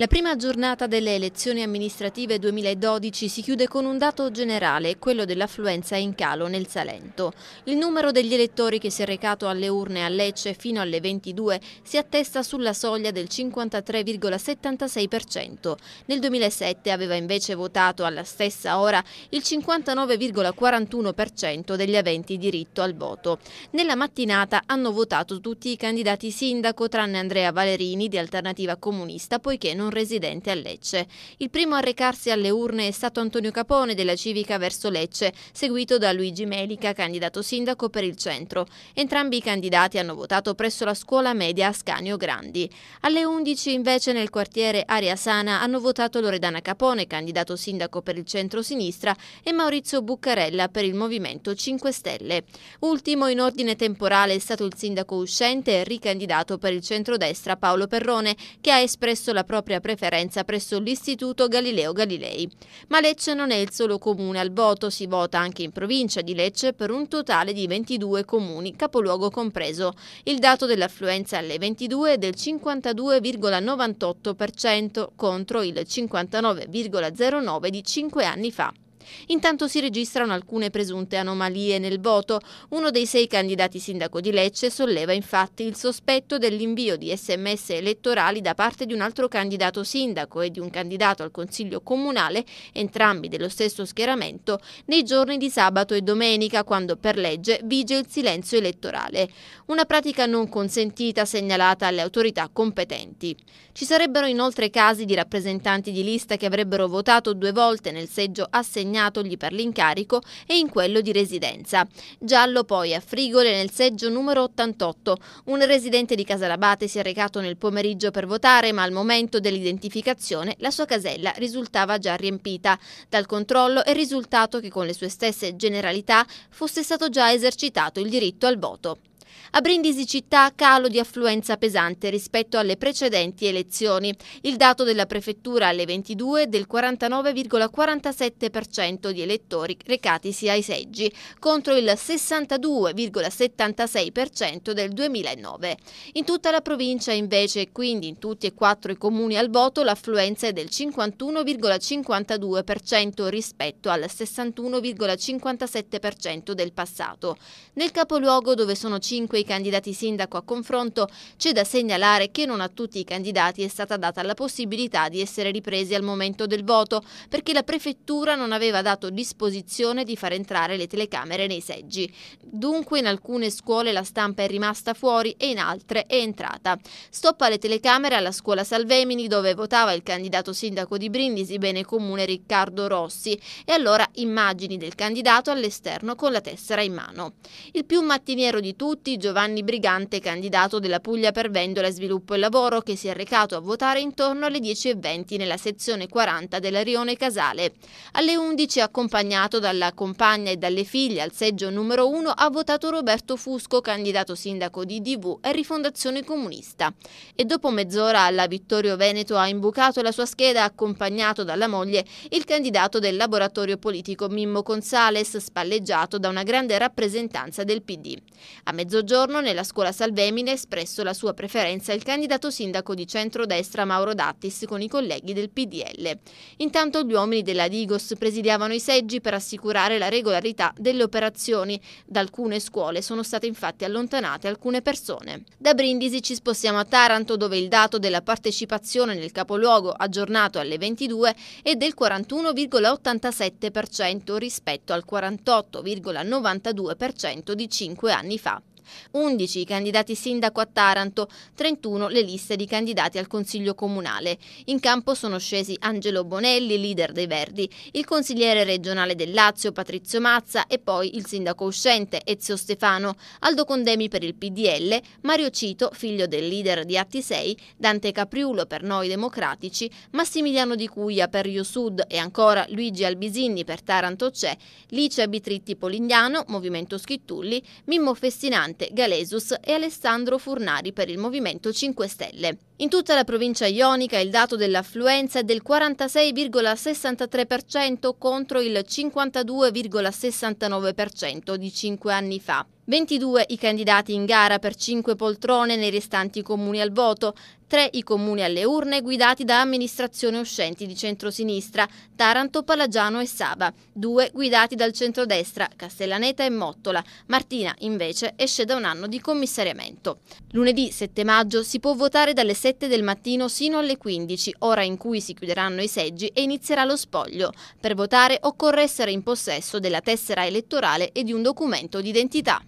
La prima giornata delle elezioni amministrative 2012 si chiude con un dato generale, quello dell'affluenza in calo nel Salento. Il numero degli elettori che si è recato alle urne a Lecce fino alle 22 si attesta sulla soglia del 53,76%. Nel 2007 aveva invece votato alla stessa ora il 59,41% degli aventi diritto al voto. Nella mattinata hanno votato tutti i candidati sindaco tranne Andrea Valerini di Alternativa Comunista poiché non non residente a Lecce. Il primo a recarsi alle urne è stato Antonio Capone della Civica verso Lecce, seguito da Luigi Melica, candidato sindaco per il centro. Entrambi i candidati hanno votato presso la scuola media Ascanio Grandi. Alle 11 invece nel quartiere Aria Sana hanno votato Loredana Capone, candidato sindaco per il centro-sinistra, e Maurizio Buccarella per il Movimento 5 Stelle. Ultimo in ordine temporale è stato il sindaco uscente e ricandidato per il centrodestra Paolo Perrone, che ha espresso la propria propria preferenza presso l'Istituto Galileo Galilei. Ma Lecce non è il solo comune al voto, si vota anche in provincia di Lecce per un totale di 22 comuni, capoluogo compreso. Il dato dell'affluenza alle 22 è del 52,98% contro il 59,09 di 5 anni fa. Intanto si registrano alcune presunte anomalie nel voto. Uno dei sei candidati sindaco di Lecce solleva infatti il sospetto dell'invio di sms elettorali da parte di un altro candidato sindaco e di un candidato al Consiglio Comunale, entrambi dello stesso schieramento, nei giorni di sabato e domenica, quando per legge vige il silenzio elettorale. Una pratica non consentita segnalata alle autorità competenti. Ci sarebbero inoltre casi di rappresentanti di lista che avrebbero votato due volte nel seggio assegnato assegnatogli per l'incarico e in quello di residenza. Giallo poi a Frigole nel seggio numero 88. Un residente di Casalabate si è recato nel pomeriggio per votare, ma al momento dell'identificazione la sua casella risultava già riempita. Dal controllo è risultato che con le sue stesse generalità fosse stato già esercitato il diritto al voto. A Brindisi città calo di affluenza pesante rispetto alle precedenti elezioni. Il dato della prefettura alle 22 è del 49,47% di elettori recatisi ai seggi, contro il 62,76% del 2009. In tutta la provincia invece, e quindi in tutti e quattro i comuni al voto, l'affluenza è del 51,52% rispetto al 61,57% del passato. Nel capoluogo dove sono 5 5 i candidati sindaco a confronto, c'è da segnalare che non a tutti i candidati è stata data la possibilità di essere ripresi al momento del voto, perché la prefettura non aveva dato disposizione di far entrare le telecamere nei seggi. Dunque in alcune scuole la stampa è rimasta fuori e in altre è entrata. Stoppa le telecamere alla scuola Salvemini dove votava il candidato sindaco di Brindisi, bene comune Riccardo Rossi, e allora immagini del candidato all'esterno con la tessera in mano. Il più mattiniero di tutti voti Giovanni Brigante, candidato della Puglia per Vendola Sviluppo e Lavoro, che si è recato a votare intorno alle 10.20 nella sezione 40 della Rione Casale. Alle 11, accompagnato dalla compagna e dalle figlie al seggio numero 1, ha votato Roberto Fusco, candidato sindaco di DV e Rifondazione Comunista. E dopo mezz'ora alla Vittorio Veneto ha imbucato la sua scheda, accompagnato dalla moglie, il candidato del laboratorio politico Mimmo Consales, spalleggiato da una grande rappresentanza del PD. A mezz'ora Mezzogiorno nella scuola Salvemine ha espresso la sua preferenza il candidato sindaco di centrodestra Mauro Dattis con i colleghi del PDL. Intanto gli uomini della Digos presidiavano i seggi per assicurare la regolarità delle operazioni. Da alcune scuole sono state infatti allontanate alcune persone. Da Brindisi ci spostiamo a Taranto dove il dato della partecipazione nel capoluogo aggiornato alle 22 è del 41,87% rispetto al 48,92% di 5 anni fa. 11 i candidati sindaco a Taranto, 31 le liste di candidati al Consiglio Comunale. In campo sono scesi Angelo Bonelli, leader dei Verdi, il consigliere regionale del Lazio Patrizio Mazza e poi il sindaco uscente Ezio Stefano, Aldo Condemi per il PDL, Mario Cito, figlio del leader di Atti 6, Dante Capriulo per Noi Democratici, Massimiliano Di Cuglia per Io Sud e ancora Luigi Albisinni per Taranto C'è, Licia Bitritti Polignano, Movimento Schittulli, Mimmo Festinanti Dante Galesus e Alessandro Furnari per il Movimento 5 Stelle. In tutta la provincia ionica il dato dell'affluenza è del 46,63% contro il 52,69% di 5 anni fa. 22 i candidati in gara per 5 poltrone nei restanti comuni al voto, 3 i comuni alle urne guidati da amministrazioni uscenti di centrosinistra, Taranto, Palagiano e Saba, 2 guidati dal centrodestra, Castellaneta e Mottola. Martina invece esce da un anno di commissariamento. Lunedì 7 maggio si può votare dalle 7 del mattino sino alle 15, ora in cui si chiuderanno i seggi e inizierà lo spoglio. Per votare occorre essere in possesso della tessera elettorale e di un documento d'identità.